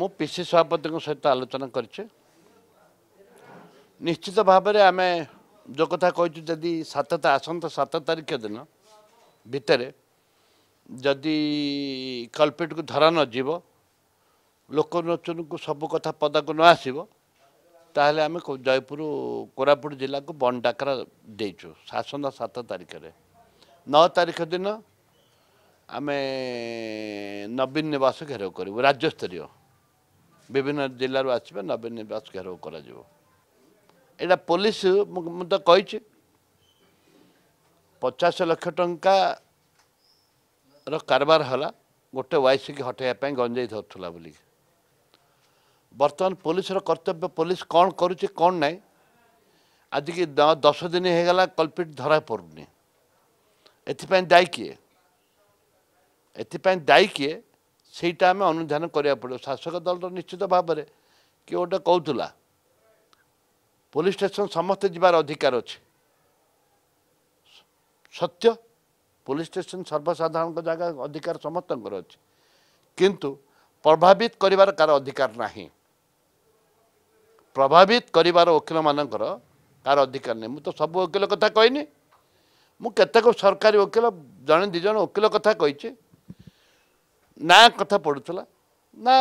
ମୁଁ P C ସଭାପତିଙ୍କ ସହିତ ଆଲୋଚନା କରିଛି ନିଶ୍ଚିତ ଭାବରେ ଆମେ ଯେଉଁ କଥା କହିଛୁ ଯଦି ସାତ ଆସନ୍ତା ସାତ ତାରିଖ ଦିନ ଭିତରେ ଯଦି କଲ୍ପିଟ୍କୁ ଧରା ନଯିବ ଲୋକଲୋଚନକୁ ସବୁ କଥା ପଦାକୁ ନ ଆସିବ ତାହେଲେ ଆମେ ଜୟପୁର କୋରାପୁଟ ଜିଲ୍ଲାକୁ ବଣ୍ଡ ଡାକରା ଦେଇଛୁ ଆସନ୍ତା ସାତ ତାରିଖରେ ନଅ ତାରିଖ ଦିନ ଆମେ ନବୀନ ନିବାସ ଘେରାଉ କରିବୁ ରାଜ୍ୟସ୍ତରୀୟ বিভিন্ন জেলার আসবে নবনিবাস ঘেরাও করা এটা পুলিশ তো কইছি পচাশ লক্ষ টঙ্কার কারবার হলা গোটে ওয়াইসিকে হটাইবা গঞ্জেই ধরুলা বলি বর্তমান পুলিশর কর্তব্য পুলিশ কণ করুছে কণ নাই আজকে দশ দিন হয়ে গেল কলপিট ধরা পড়ুনি এথিপাই দায়ী কিয়ে এথিপাই দায়ী কিয়ে ସେଇଟା ଆମେ ଅନୁଧ୍ୟାନ କରିବାକୁ ପଡ଼ିବ ଶାସକ ଦଳର ନିଶ୍ଚିତ ଭାବରେ କିଏ ଗୋଟେ କହୁଥିଲା ପୋଲିସ ଷ୍ଟେସନ ସମସ୍ତେ ଯିବାର ଅଧିକାର ଅଛି ସତ୍ୟ ପୋଲିସ ଷ୍ଟେସନ ସର୍ବସାଧାରଣଙ୍କ ଜାଗା ଅଧିକାର ସମସ୍ତଙ୍କର ଅଛି କିନ୍ତୁ ପ୍ରଭାବିତ କରିବାର କାହାର ଅଧିକାର ନାହିଁ ପ୍ରଭାବିତ କରିବାର ଓକିଲମାନଙ୍କର କାହାର ଅଧିକାର ନାହିଁ ମୁଁ ତ ସବୁ ଓକିଲ କଥା କହିନି ମୁଁ କେତେକ ସରକାରୀ ଓକିଲ ଜଣେ ଦୁଇ ଜଣ ଓକିଲ କଥା କହିଛି ନା କଥା ପଡ଼ୁଥିଲା ନା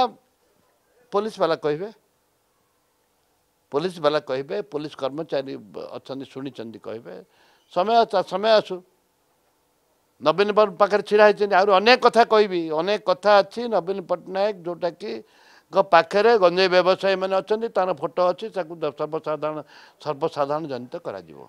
ପୋଲିସବାଲା କହିବେ ପୋଲିସବାଲା କହିବେ ପୋଲିସ କର୍ମଚାରୀ ଅଛନ୍ତି ଶୁଣିଛନ୍ତି କହିବେ ସମୟ ସମୟ ଆସୁ ନବୀନ ବାବୁ ପାଖରେ ଛିଡ଼ା ହୋଇଛନ୍ତି ଆହୁରି ଅନେକ କଥା କହିବି ଅନେକ କଥା ଅଛି ନବୀନ ପଟ୍ଟନାୟକ ଯେଉଁଟାକି ପାଖରେ ଗଞ୍ଜେଇ ବ୍ୟବସାୟୀମାନେ ଅଛନ୍ତି ତାଙ୍କର ଫଟୋ ଅଛି ତାକୁ ସର୍ବସାଧାରଣ ସର୍ବସାଧାରଣ ଜନିତ କରାଯିବ